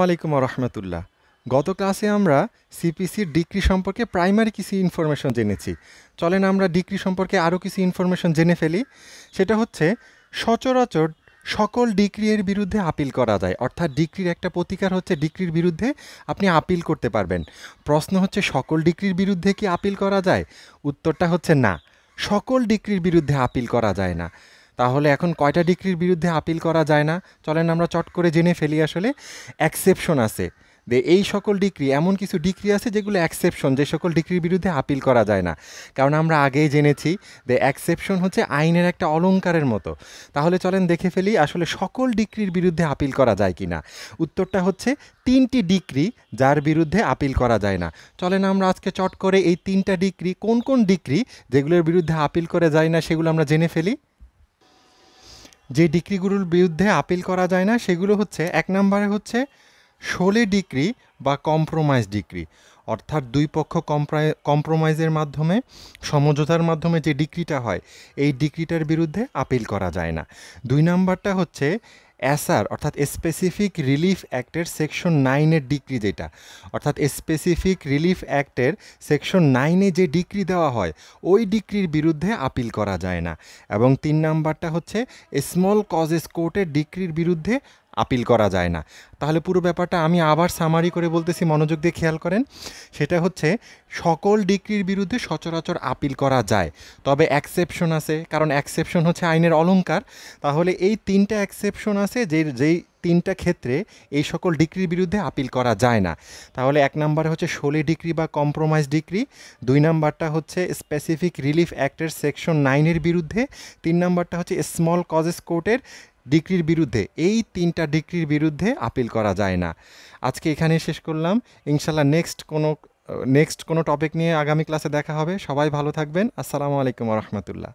আলাইকুম রহমতুল্লাহ গত ক্লাসে আমরা সিপিসির ডিগ্রি সম্পর্কে প্রাইমারি কিছু ইনফরমেশন জেনেছি চলেন আমরা ডিগ্রি সম্পর্কে আরও কিছু ইনফরমেশন জেনে ফেলি সেটা হচ্ছে সচরাচর সকল ডিগ্রির বিরুদ্ধে আপিল করা যায় অর্থাৎ ডিগ্রির একটা প্রতিকার হচ্ছে ডিগ্রির বিরুদ্ধে আপনি আপিল করতে পারবেন প্রশ্ন হচ্ছে সকল ডিগ্রির বিরুদ্ধে কি আপিল করা যায় উত্তরটা হচ্ছে না সকল ডিগ্রির বিরুদ্ধে আপিল করা যায় না তাহলে এখন কয়টা ডিগ্রির বিরুদ্ধে আপিল করা যায় না চলেন আমরা চট করে জেনে ফেলি আসলে অ্যাকসেপশন আছে যে এই সকল ডিগ্রি এমন কিছু ডিগ্রি আছে যেগুলো অ্যাকসেপশন যে সকল ডিগ্রির বিরুদ্ধে আপিল করা যায় না কারণ আমরা আগেই জেনেছি যে অ্যাকসেপশন হচ্ছে আইনের একটা অলঙ্কারের মতো তাহলে চলেন দেখে ফেলি আসলে সকল ডিগ্রির বিরুদ্ধে আপিল করা যায় কি না উত্তরটা হচ্ছে তিনটি ডিগ্রি যার বিরুদ্ধে আপিল করা যায় না চলেন আমরা আজকে চট করে এই তিনটা ডিগ্রি কোন কোন ডিগ্রি যেগুলোর বিরুদ্ধে আপিল করে যায় না সেগুলো আমরা জেনে ফেলি যে ডিগ্রিগুলোর বিরুদ্ধে আপিল করা যায় না সেগুলো হচ্ছে এক নম্বরে হচ্ছে শোলে ডিগ্রি বা কম্প্রোমাইজ ডিগ্রি অর্থাৎ দুই পক্ষ কম্প্রোমাইজের মাধ্যমে সমঝোতার মাধ্যমে যে ডিগ্রিটা হয় এই ডিগ্রিটার বিরুদ্ধে আপিল করা যায় না দুই নাম্বারটা হচ্ছে অ্যাসার অর্থাৎ স্পেসিফিক রিলিফ অ্যাক্টের সেকশন নাইনের ডিগ্রি যেটা অর্থাৎ স্পেসিফিক রিলিফ অ্যাক্টের সেকশন নাইনে যে ডিগ্রি দেওয়া হয় ওই ডিগ্রির বিরুদ্ধে আপিল করা যায় না এবং তিন নাম্বারটা হচ্ছে স্মল কজেস কোর্টের ডিগ্রির বিরুদ্ধে আপিল করা যায় না তাহলে পুরো ব্যাপারটা আমি আবার সামারি করে বলতেছি মনোযোগ দিয়ে খেয়াল করেন সেটা হচ্ছে সকল ডিগ্রির বিরুদ্ধে সচরাচর আপিল করা যায় তবে অ্যাকসেপশন আছে কারণ অ্যাকসেপশন হচ্ছে আইনের অলঙ্কার তাহলে এই তিনটা অ্যাকসেপশন আছে যে যেই তিনটা ক্ষেত্রে এই সকল ডিগ্রির বিরুদ্ধে আপিল করা যায় না তাহলে এক নাম্বার হচ্ছে ষোলো ডিগ্রি বা কম্প্রোমাইজ ডিগ্রি দুই নাম্বারটা হচ্ছে স্পেসিফিক রিলিফ অ্যাক্টের সেকশন নাইনের বিরুদ্ধে তিন নাম্বারটা হচ্ছে স্মল কজেস কোর্টের ডিগ্রির বিরুদ্ধে এই তিনটা ডিগ্রির বিরুদ্ধে আপিল করা যায় না আজকে এখানে শেষ করলাম ইনশাল্লাহ নেক্সট কোনো নেক্সট কোনো টপিক নিয়ে আগামী ক্লাসে দেখা হবে সবাই ভালো থাকবেন আসসালামু আলাইকুম রহমতুল্লাহ